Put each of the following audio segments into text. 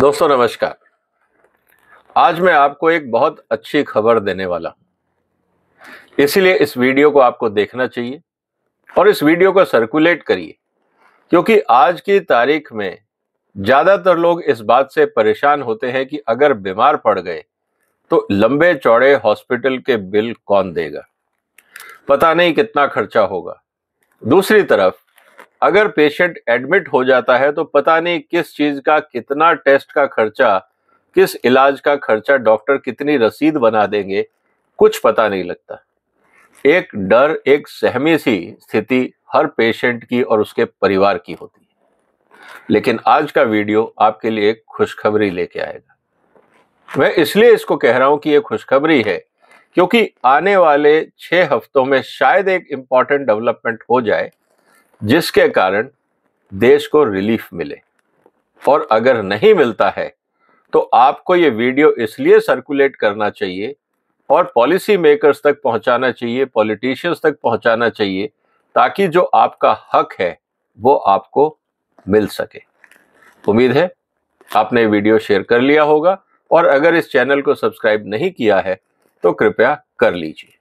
दोस्तों नमस्कार आज मैं आपको एक बहुत अच्छी खबर देने वाला हूं इसीलिए इस वीडियो को आपको देखना चाहिए और इस वीडियो को सर्कुलेट करिए क्योंकि आज की तारीख में ज़्यादातर लोग इस बात से परेशान होते हैं कि अगर बीमार पड़ गए तो लंबे चौड़े हॉस्पिटल के बिल कौन देगा पता नहीं कितना खर्चा होगा दूसरी तरफ अगर पेशेंट एडमिट हो जाता है तो पता नहीं किस चीज का कितना टेस्ट का खर्चा किस इलाज का खर्चा डॉक्टर कितनी रसीद बना देंगे कुछ पता नहीं लगता एक डर एक सहमी सी स्थिति हर पेशेंट की और उसके परिवार की होती है लेकिन आज का वीडियो आपके लिए एक खुशखबरी लेके आएगा मैं इसलिए इसको कह रहा हूं कि ये खुशखबरी है क्योंकि आने वाले छः हफ्तों में शायद एक इंपॉर्टेंट डेवलपमेंट हो जाए जिसके कारण देश को रिलीफ मिले और अगर नहीं मिलता है तो आपको ये वीडियो इसलिए सर्कुलेट करना चाहिए और पॉलिसी मेकर्स तक पहुंचाना चाहिए पॉलिटिशियंस तक पहुंचाना चाहिए ताकि जो आपका हक है वो आपको मिल सके उम्मीद है आपने वीडियो शेयर कर लिया होगा और अगर इस चैनल को सब्सक्राइब नहीं किया है तो कृपया कर लीजिए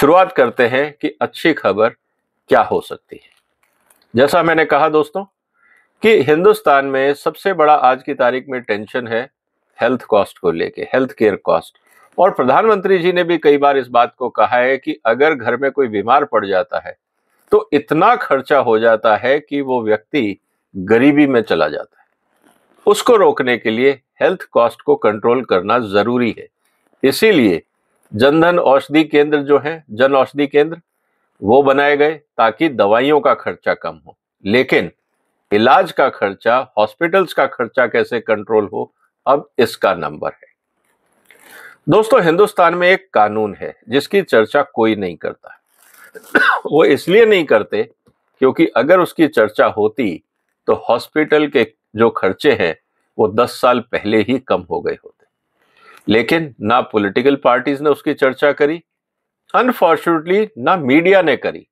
शुरुआत करते हैं कि अच्छी खबर क्या हो सकती है जैसा मैंने कहा दोस्तों कि हिंदुस्तान में सबसे बड़ा आज की तारीख में टेंशन है हेल्थ कॉस्ट को लेके हेल्थ केयर कॉस्ट और प्रधानमंत्री जी ने भी कई बार इस बात को कहा है कि अगर घर में कोई बीमार पड़ जाता है तो इतना खर्चा हो जाता है कि वो व्यक्ति गरीबी में चला जाता है उसको रोकने के लिए हेल्थ कॉस्ट को कंट्रोल करना जरूरी है इसीलिए जनधन औषधि केंद्र जो है जन औषधि केंद्र वो बनाए गए ताकि दवाइयों का खर्चा कम हो लेकिन इलाज का खर्चा हॉस्पिटल्स का खर्चा कैसे कंट्रोल हो अब इसका नंबर है दोस्तों हिंदुस्तान में एक कानून है जिसकी चर्चा कोई नहीं करता वो इसलिए नहीं करते क्योंकि अगर उसकी चर्चा होती तो हॉस्पिटल के जो खर्चे हैं वो 10 साल पहले ही कम हो गए होते लेकिन ना पॉलिटिकल पार्टीज ने उसकी चर्चा करी अनफॉर्चुनेटली ना मीडिया ने करी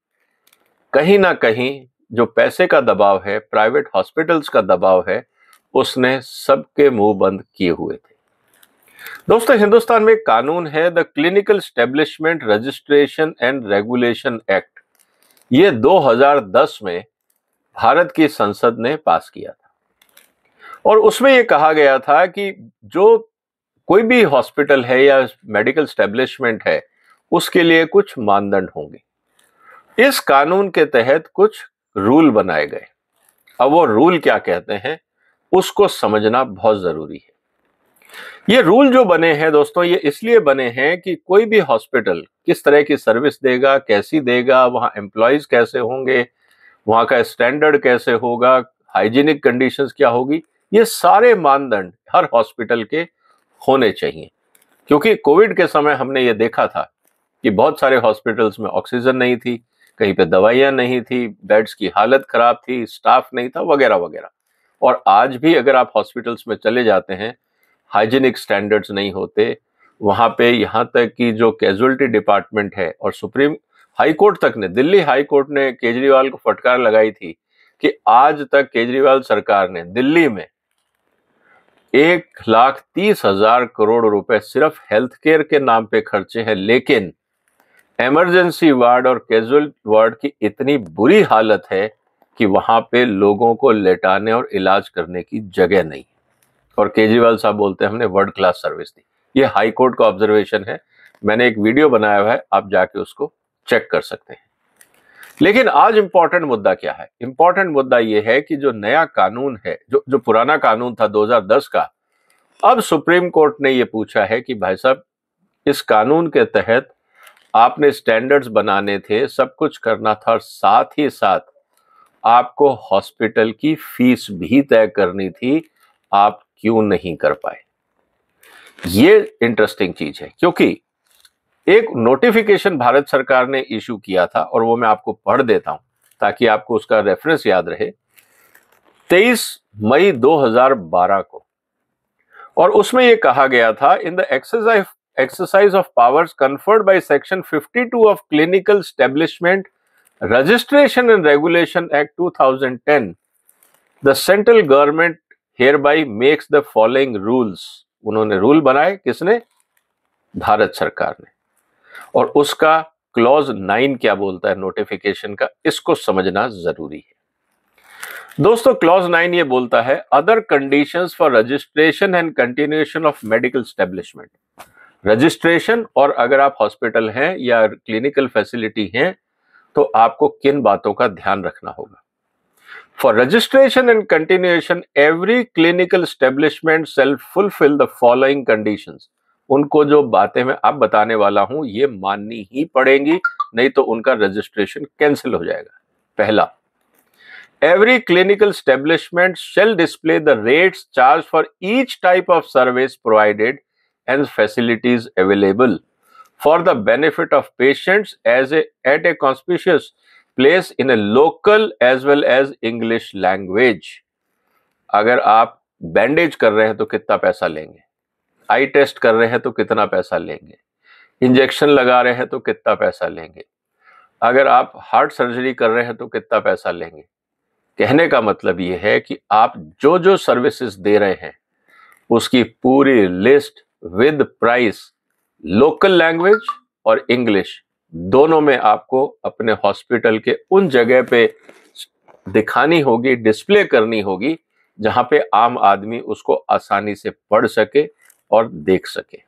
कहीं ना कहीं जो पैसे का दबाव है प्राइवेट हॉस्पिटल्स का दबाव है उसने सबके मुंह बंद किए हुए थे दोस्तों हिंदुस्तान में कानून है the clinical establishment registration and regulation act ये 2010 में भारत की संसद ने पास किया था और उसमें यह कहा गया था कि जो कोई भी हॉस्पिटल है या मेडिकल स्टेब्लिशमेंट है उसके लिए कुछ मानदंड होंगे इस कानून के तहत कुछ रूल बनाए गए अब वो रूल क्या कहते हैं उसको समझना बहुत जरूरी है ये रूल जो बने हैं दोस्तों ये इसलिए बने हैं कि कोई भी हॉस्पिटल किस तरह की सर्विस देगा कैसी देगा वहाँ एम्प्लॉयज कैसे होंगे वहाँ का स्टैंडर्ड कैसे होगा हाइजीनिक कंडीशंस क्या होगी ये सारे मानदंड हर हॉस्पिटल के होने चाहिए क्योंकि कोविड के समय हमने ये देखा था कि बहुत सारे हॉस्पिटल्स में ऑक्सीजन नहीं थी कहीं पे दवाइयां नहीं थी बेड्स की हालत ख़राब थी स्टाफ नहीं था वगैरह वगैरह और आज भी अगर आप हॉस्पिटल्स में चले जाते हैं हाइजीनिक स्टैंडर्ड्स नहीं होते वहां पे यहाँ तक कि जो कैजुअलिटी डिपार्टमेंट है और सुप्रीम हाई कोर्ट तक ने दिल्ली हाई कोर्ट ने केजरीवाल को फटकार लगाई थी कि आज तक केजरीवाल सरकार ने दिल्ली में एक लाख तीस हजार करोड़ रुपए सिर्फ हेल्थ केयर के नाम पे खर्चे हैं लेकिन एमरजेंसी वार्ड और कैजुअल वार्ड की इतनी बुरी हालत है कि वहां पे लोगों को लेटाने और इलाज करने की जगह नहीं और केजरीवाल साहब बोलते हैं हमने वर्ल्ड क्लास सर्विस दी ये हाई कोर्ट का ऑब्जर्वेशन है मैंने एक वीडियो बनाया हुआ है आप जाके उसको चेक कर सकते हैं लेकिन आज इंपॉर्टेंट मुद्दा क्या है इंपॉर्टेंट मुद्दा यह है कि जो नया कानून है जो जो पुराना कानून था 2010 का अब सुप्रीम कोर्ट ने यह पूछा है कि भाई साहब इस कानून के तहत आपने स्टैंडर्ड्स बनाने थे सब कुछ करना था और साथ ही साथ आपको हॉस्पिटल की फीस भी तय करनी थी आप क्यों नहीं कर पाए ये इंटरेस्टिंग चीज है क्योंकि एक नोटिफिकेशन भारत सरकार ने इशू किया था और वो मैं आपको पढ़ देता हूं ताकि आपको उसका रेफरेंस याद रहे 23 मई 2012 को और उसमें यह कहा गया था in the exercise exercise of powers conferred by section 52 of clinical establishment registration and regulation act 2010 the central government hereby makes the following rules उन्होंने रूल बनाए किसने भारत सरकार ने और उसका क्लॉज नाइन क्या बोलता है नोटिफिकेशन का इसको समझना जरूरी है दोस्तों क्लॉज नाइन ये बोलता है other conditions for registration and continuation of medical establishment registration और अगर आप हॉस्पिटल हैं या क्लिनिकल फैसिलिटी हैं तो आपको किन बातों का ध्यान रखना होगा for registration and continuation every clinical establishment self fulfil the following condition उनको जो बातें मैं अब बताने वाला हूं ये माननी ही पड़ेंगी नहीं तो उनका रजिस्ट्रेशन कैंसिल हो जाएगा पहला every clinical establishment shall display the rates charge for each type of service provided and facilities available for the benefit of patients as a, at a conspicuous place in a local as well as English language. अगर आप bandage कर रहे हैं तो कितना पैसा लेंगे आई test कर रहे हैं तो कितना पैसा लेंगे इंजेक्शन लगा रहे हैं तो कितना पैसा लेंगे अगर आप हार्ट सर्जरी कर रहे हैं तो कितना पैसा लेंगे कहने का मतलब ये है कि आप जो जो सर्विसेज दे रहे हैं उसकी पूरी list with price local language और इंग्लिश दोनों में आपको अपने हॉस्पिटल के उन जगह पे दिखानी होगी डिस्प्ले करनी होगी जहां पे आम आदमी उसको आसानी से पढ़ सके और देख सके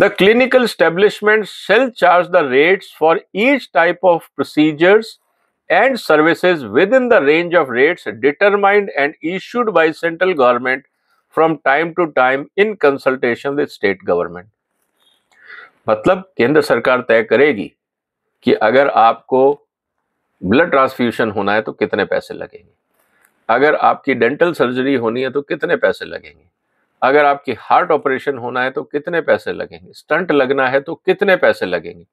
the clinical establishment shall charge the rates for each type of procedures and services within the range of rates determined and issued by central government from time to time in consultation with state government मतलब केंद्र सरकार तय करेगी कि अगर आपको blood transfusion होना है तो कितने पैसे लगेंगे अगर आपकी डेंटल सर्जरी होनी है तो कितने पैसे लगेंगे अगर आपकी हार्ट ऑपरेशन होना है तो कितने पैसे लगेंगे स्टंट लगना है तो कितने पैसे लगेंगे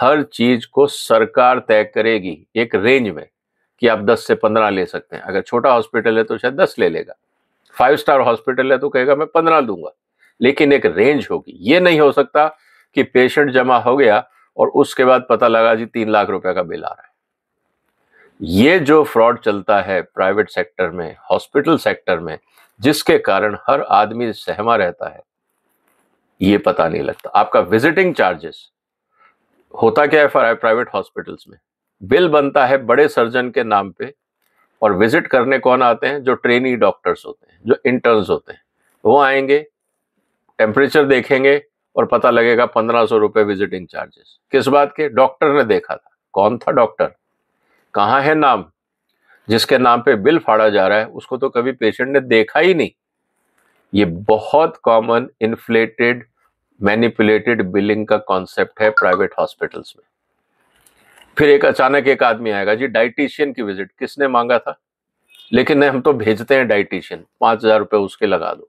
हर चीज को सरकार तय करेगी एक रेंज में कि आप 10 से 15 ले सकते हैं अगर छोटा हॉस्पिटल है तो शायद 10 ले लेगा फाइव स्टार हॉस्पिटल है तो कहेगा मैं पंद्रह दूंगा लेकिन एक रेंज होगी ये नहीं हो सकता कि पेशेंट जमा हो गया और उसके बाद पता लगा जी तीन लाख रुपए का बिल आ रहा है ये जो फ्रॉड चलता है प्राइवेट सेक्टर में हॉस्पिटल सेक्टर में जिसके कारण हर आदमी सहमा रहता है ये पता नहीं लगता आपका विजिटिंग चार्जेस होता क्या है प्राइवेट हॉस्पिटल्स में बिल बनता है बड़े सर्जन के नाम पे और विजिट करने कौन आते हैं जो ट्रेनी डॉक्टर्स होते हैं जो इंटर्न्स होते हैं वो आएंगे टेम्परेचर देखेंगे और पता लगेगा पंद्रह सौ रुपये विजिटिंग चार्जेस किस बात के डॉक्टर ने देखा था कौन था डॉक्टर कहाँ है नाम जिसके नाम पे बिल फाड़ा जा रहा है उसको तो कभी पेशेंट ने देखा ही नहीं ये बहुत कॉमन इन्फ्लेटेड मैनिपुलेटेड बिलिंग का कॉन्सेप्ट है प्राइवेट हॉस्पिटल्स में फिर एक अचानक एक आदमी आएगा जी डाइटिशियन की विजिट किसने मांगा था लेकिन नहीं हम तो भेजते हैं डाइटिशियन पांच हज़ार रुपये उसके लगा दो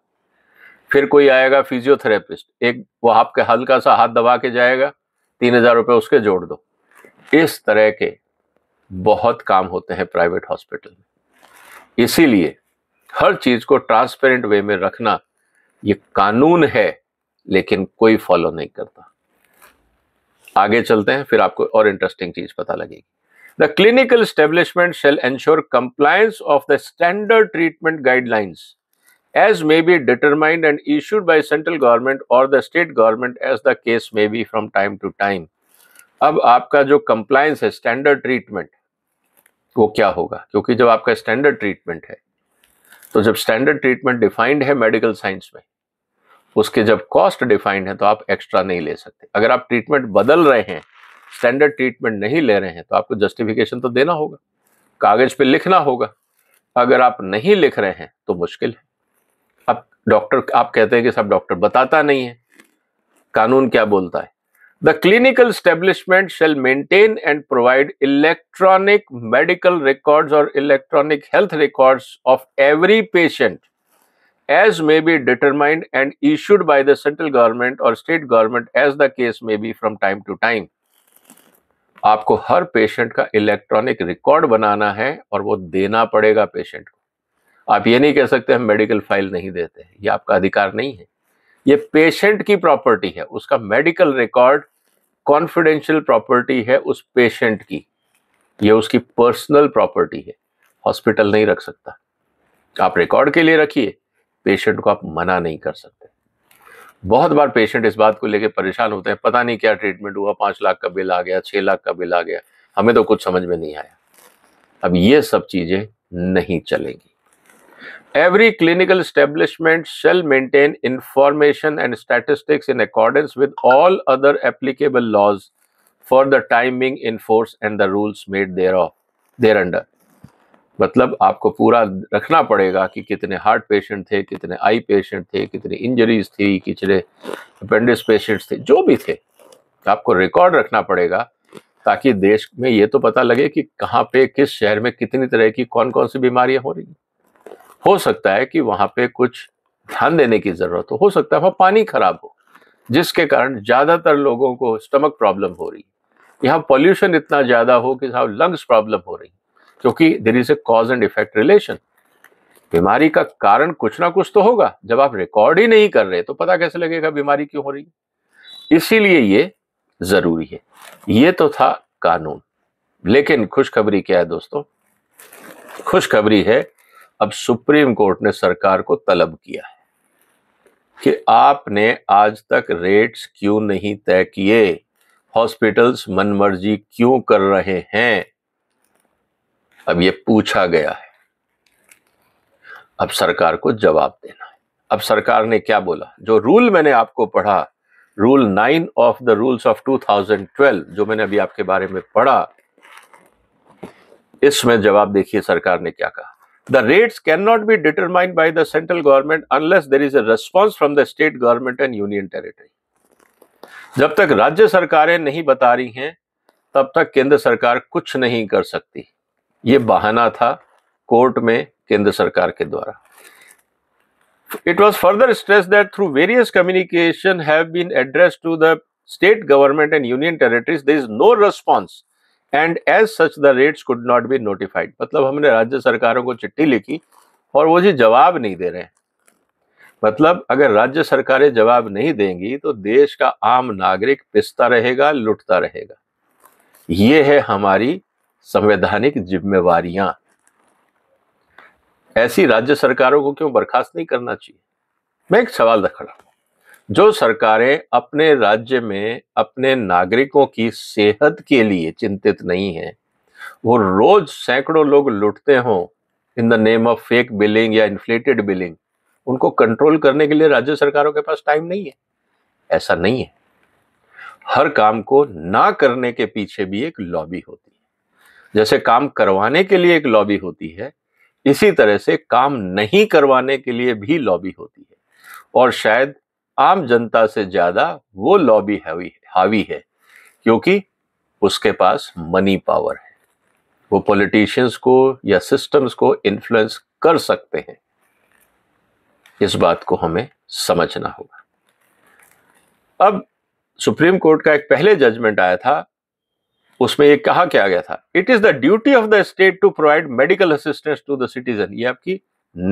फिर कोई आएगा फिजियोथेरेपिस्ट एक वो आपके हल्का सा हाथ दबा के जाएगा तीन हज़ार रुपये उसके जोड़ दो इस तरह के बहुत काम होते हैं प्राइवेट हॉस्पिटल में इसीलिए हर चीज़ को ट्रांसपेरेंट वे में रखना ये कानून है लेकिन कोई फॉलो नहीं करता आगे चलते हैं फिर आपको और इंटरेस्टिंग चीज पता लगेगी the clinical establishment shall ensure compliance of the standard treatment guidelines as may be determined and issued by central government और the state government as the case may be from time to time अब आपका जो compliance है standard treatment वो क्या होगा क्योंकि जब आपका स्टैंडर्ड ट्रीटमेंट है तो जब स्टैंडर्ड ट्रीटमेंट डिफाइंड है मेडिकल साइंस में उसके जब कॉस्ट डिफाइंड है तो आप एक्स्ट्रा नहीं ले सकते अगर आप ट्रीटमेंट बदल रहे हैं स्टैंडर्ड ट्रीटमेंट नहीं ले रहे हैं तो आपको जस्टिफिकेशन तो देना होगा कागज पे लिखना होगा अगर आप नहीं लिख रहे हैं तो मुश्किल है अब डॉक्टर आप कहते हैं कि सब डॉक्टर बताता नहीं है कानून क्या बोलता है the clinical establishment shall maintain and provide electronic medical records और electronic health records of every patient as may be determined and issued by the central government or state government as the case may be from time to time आपको हर patient का electronic record बनाना है और वो देना पड़ेगा patient को आप ये नहीं कह सकते हम मेडिकल फाइल नहीं देते ये आपका अधिकार नहीं है ये पेशेंट की प्रॉपर्टी है उसका मेडिकल रिकॉर्ड कॉन्फिडेंशियल प्रॉपर्टी है उस पेशेंट की ये उसकी पर्सनल प्रॉपर्टी है हॉस्पिटल नहीं रख सकता आप रिकॉर्ड के लिए रखिए पेशेंट को आप मना नहीं कर सकते बहुत बार पेशेंट इस बात को लेकर परेशान होते हैं पता नहीं क्या ट्रीटमेंट हुआ पांच लाख का बिल आ गया छह लाख का बिल आ गया हमें तो कुछ समझ में नहीं आया अब ये सब चीजें नहीं चलेंगी every clinical establishment shall maintain information and statistics in accordance with all other applicable laws for the timing in force and the rules made thereof thereunder मतलब आपको पूरा रखना पड़ेगा कि कितने हार्ट पेशेंट थे कितने आई पेशेंट थे कितने इंजरीज थी कितने अपेंडिक्स पेशेंट्स थे जो भी थे आपको रिकॉर्ड रखना पड़ेगा ताकि देश में ये तो पता लगे कि कहाँ पे किस शहर में कितनी तरह की कौन कौन सी बीमारियां हो रही हैं हो सकता है कि वहाँ पे कुछ ध्यान देने की ज़रूरत हो हो सकता है वहाँ पानी खराब हो जिसके कारण ज़्यादातर लोगों को स्टमक प्रॉब्लम हो रही है यहाँ पॉल्यूशन इतना ज़्यादा हो कि साहब हाँ, लंग्स प्रॉब्लम हो रही क्योंकि there is a cause and effect relation बीमारी का कारण कुछ ना कुछ तो होगा जब आप रिकॉर्ड ही नहीं कर रहे तो पता कैसे लगेगा बीमारी क्यों हो रही है इसीलिए ये जरूरी है ये तो था कानून लेकिन खुशखबरी क्या है दोस्तों खुशखबरी है अब सुप्रीम कोर्ट ने सरकार को तलब किया है कि आपने आज तक रेट्स क्यों नहीं तय किए हॉस्पिटल्स मनमर्जी क्यों कर रहे हैं अब ये पूछा गया है अब सरकार को जवाब देना है अब सरकार ने क्या बोला जो रूल मैंने आपको पढ़ा rule nine of the rules of 2012 जो मैंने अभी आपके बारे में पढ़ा इसमें जवाब देखिए सरकार ने क्या कहा the rates cannot be determined by the central government unless there is a response from the state government and union territory जब तक राज्य सरकारें नहीं बता रही हैं तब तक केंद्र सरकार कुछ नहीं कर सकती ये बहाना था कोर्ट में केंद्र सरकार के द्वारा it was further stress that through various communication have been address to the state government and union territories there is no response and as such the rates could not be notified मतलब हमने राज्य सरकारों को चिट्ठी लिखी और वो जी जवाब नहीं दे रहे मतलब अगर राज्य सरकारें जवाब नहीं देंगी तो देश का आम नागरिक पिसता रहेगा लुटता रहेगा ये है हमारी संवैधानिक जिम्मेवार ऐसी राज्य सरकारों को क्यों बर्खास्त नहीं करना चाहिए मैं एक सवाल रख रहा हूं जो सरकारें अपने राज्य में अपने नागरिकों की सेहत के लिए चिंतित नहीं है वो रोज सैकड़ों लोग लुटते हो in the name of fake billing या इन्फ्लेटेड बिलिंग उनको कंट्रोल करने के लिए राज्य सरकारों के पास टाइम नहीं है ऐसा नहीं है हर काम को ना करने के पीछे भी एक लॉबी होती जैसे काम करवाने के लिए एक लॉबी होती है इसी तरह से काम नहीं करवाने के लिए भी लॉबी होती है और शायद आम जनता से ज़्यादा वो लॉबी हावी हावी है क्योंकि उसके पास मनी पावर है वो पॉलिटिशियंस को या सिस्टम्स को इन्फ्लुएंस कर सकते हैं इस बात को हमें समझना होगा अब सुप्रीम कोर्ट का एक पहले जजमेंट आया था उसमें ये कहा क्या गया था it is the duty of the state to provide medical assistance to the citizen ये आपकी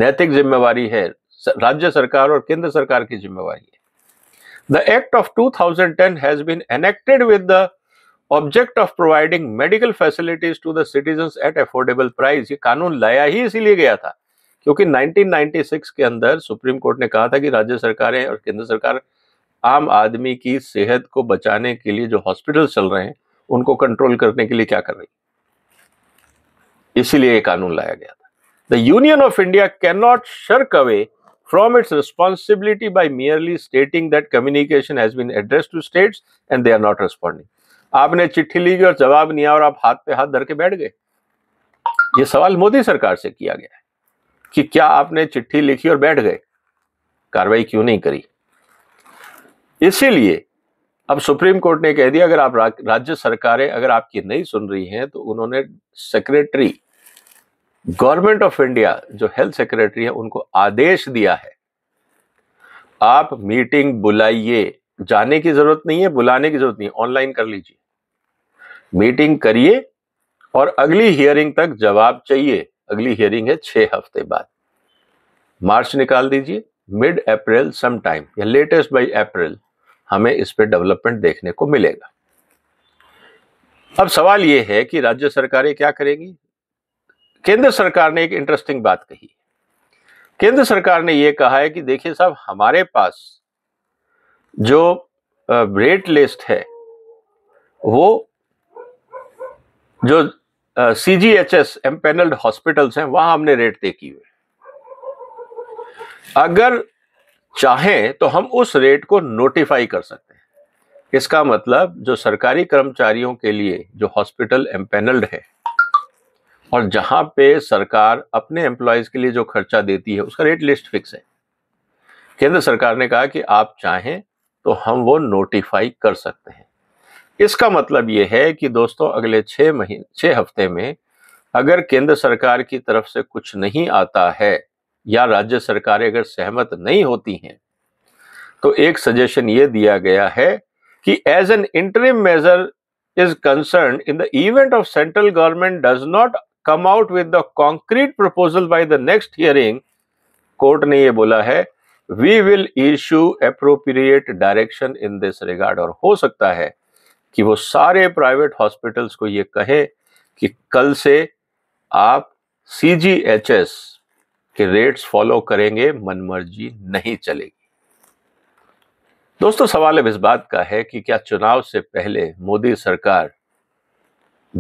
नैतिक जिम्मेवारी है राज्य सरकार और केंद्र सरकार की जिम्मेवारी है the act of 2010 has been enacted with the object of providing medical facilities to the citizen at affordable price ये कानून लाया ही इसीलिए गया था क्योंकि 1996 के अंदर सुप्रीम कोर्ट ने कहा था कि राज्य सरकारें और केंद्र सरकार आम आदमी की सेहत को बचाने के लिए जो हॉस्पिटल चल रहे हैं उनको कंट्रोल करने के लिए क्या कर रही इसीलिए कानून लाया गया था the union of India can not shirk away from its responsibility by merely stating that communication has been address to states and they are not responding आपने चिट्ठी ली और जवाब नहीं आया और आप हाथ पे हाथ धर के बैठ गए ये सवाल मोदी सरकार से किया गया है कि क्या आपने चिट्ठी लिखी और बैठ गए कार्रवाई क्यों नहीं करी इसीलिए अब सुप्रीम कोर्ट ने कह दिया अगर आप रा, राज्य सरकारें अगर आपकी नहीं सुन रही हैं तो उन्होंने सेक्रेटरी गवर्नमेंट ऑफ इंडिया जो हेल्थ सेक्रेटरी है उनको आदेश दिया है आप मीटिंग बुलाइए जाने की जरूरत नहीं है बुलाने की जरूरत नहीं है ऑनलाइन कर लीजिए मीटिंग करिए और अगली हियरिंग तक जवाब चाहिए अगली हियरिंग है छह हफ्ते बाद मार्च निकाल दीजिए मिड अप्रैल सम टाइम या लेटेस्ट बाई अप्रैल हमें इस पर डेवलपमेंट देखने को मिलेगा अब सवाल यह है कि राज्य सरकारें क्या करेंगी केंद्र सरकार ने एक इंटरेस्टिंग बात कही केंद्र सरकार ने यह कहा है कि देखिए साहब हमारे पास जो रेट लिस्ट है वो जो C G H S empanelled hospitals हैं वहां हमने रेट तय किए अगर चाहें तो हम उस रेट को नोटिफाई कर सकते हैं इसका मतलब जो सरकारी कर्मचारियों के लिए जो हॉस्पिटल एम्पेनल्ड है और जहाँ पे सरकार अपने एम्प्लॉयज़ के लिए जो खर्चा देती है उसका रेट लिस्ट फिक्स है केंद्र सरकार ने कहा कि आप चाहें तो हम वो नोटिफाई कर सकते हैं इसका मतलब ये है कि दोस्तों अगले छः महीने छः हफ्ते में अगर केंद्र सरकार की तरफ से कुछ नहीं आता है या राज्य सरकारें अगर सहमत नहीं होती हैं तो एक सजेशन ये दिया गया है कि as an interim measure is concern in the event of central government does not come out with the concrete proposal by the next hearing court ने यह बोला है we will issue appropriate direction in this regard और हो सकता है कि वो सारे प्राइवेट हॉस्पिटल्स को ये कहे कि कल से आप सी जी एच एस कि रेट्स फॉलो करेंगे मनमर्जी नहीं चलेगी दोस्तों सवाल अब इस बात का है कि क्या चुनाव से पहले मोदी सरकार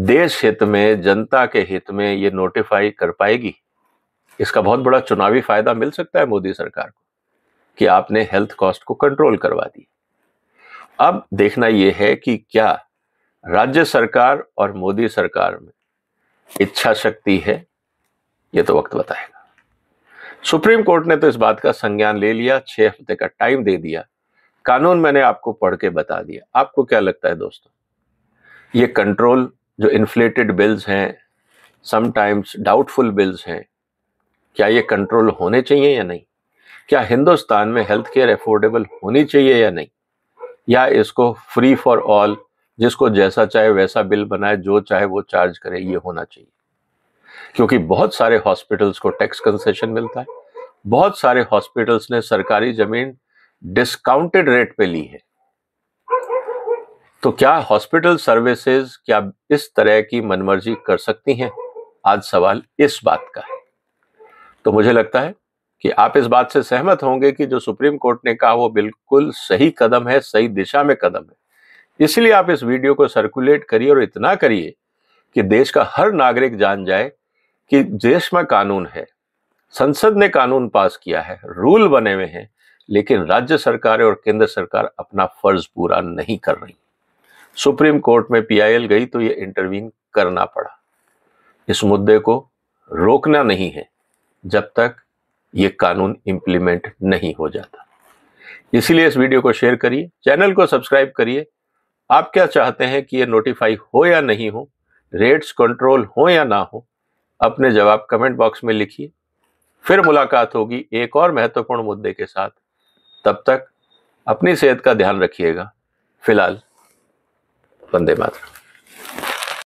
देश हित में जनता के हित में ये नोटिफाई कर पाएगी इसका बहुत बड़ा चुनावी फायदा मिल सकता है मोदी सरकार को कि आपने हेल्थ कॉस्ट को कंट्रोल करवा दी अब देखना यह है कि क्या राज्य सरकार और मोदी सरकार में इच्छा शक्ति है ये तो वक्त बताएगा सुप्रीम कोर्ट ने तो इस बात का संज्ञान ले लिया छः हफ्ते का टाइम दे दिया कानून मैंने आपको पढ़ के बता दिया आपको क्या लगता है दोस्तों ये कंट्रोल जो इन्फ्लेटेड बिल्स हैं समटाइम्स डाउटफुल बिल्स हैं क्या ये कंट्रोल होने चाहिए या नहीं क्या हिंदुस्तान में हेल्थ केयर अफोर्डेबल होनी चाहिए या नहीं या इसको फ्री फॉर ऑल जिसको जैसा चाहे वैसा बिल बनाए जो चाहे वो चार्ज करे ये होना चाहिए क्योंकि बहुत सारे हॉस्पिटल्स को टैक्स कंसेशन मिलता है बहुत सारे हॉस्पिटल्स ने सरकारी जमीन डिस्काउंटेड रेट पे ली है तो क्या हॉस्पिटल सर्विसेज क्या इस तरह की मनमर्जी कर सकती हैं आज सवाल इस बात का है तो मुझे लगता है कि आप इस बात से सहमत होंगे कि जो सुप्रीम कोर्ट ने कहा वो बिल्कुल सही कदम है सही दिशा में कदम है इसलिए आप इस वीडियो को सर्कुलेट करिए और इतना करिए कि देश का हर नागरिक जान जाए कि देश में कानून है संसद ने कानून पास किया है रूल बने हुए हैं लेकिन राज्य सरकारें और केंद्र सरकार अपना फर्ज पूरा नहीं कर रही सुप्रीम कोर्ट में पीआईएल गई तो ये इंटरवीन करना पड़ा इस मुद्दे को रोकना नहीं है जब तक ये कानून इम्प्लीमेंट नहीं हो जाता इसलिए इस वीडियो को शेयर करिए चैनल को सब्सक्राइब करिए आप क्या चाहते हैं कि ये नोटिफाई हो या नहीं हो रेट्स कंट्रोल हो या ना हो अपने जवाब कमेंट बॉक्स में लिखिए फिर मुलाकात होगी एक और महत्वपूर्ण मुद्दे के साथ तब तक अपनी सेहत का ध्यान रखिएगा फिलहाल वंदे मातरम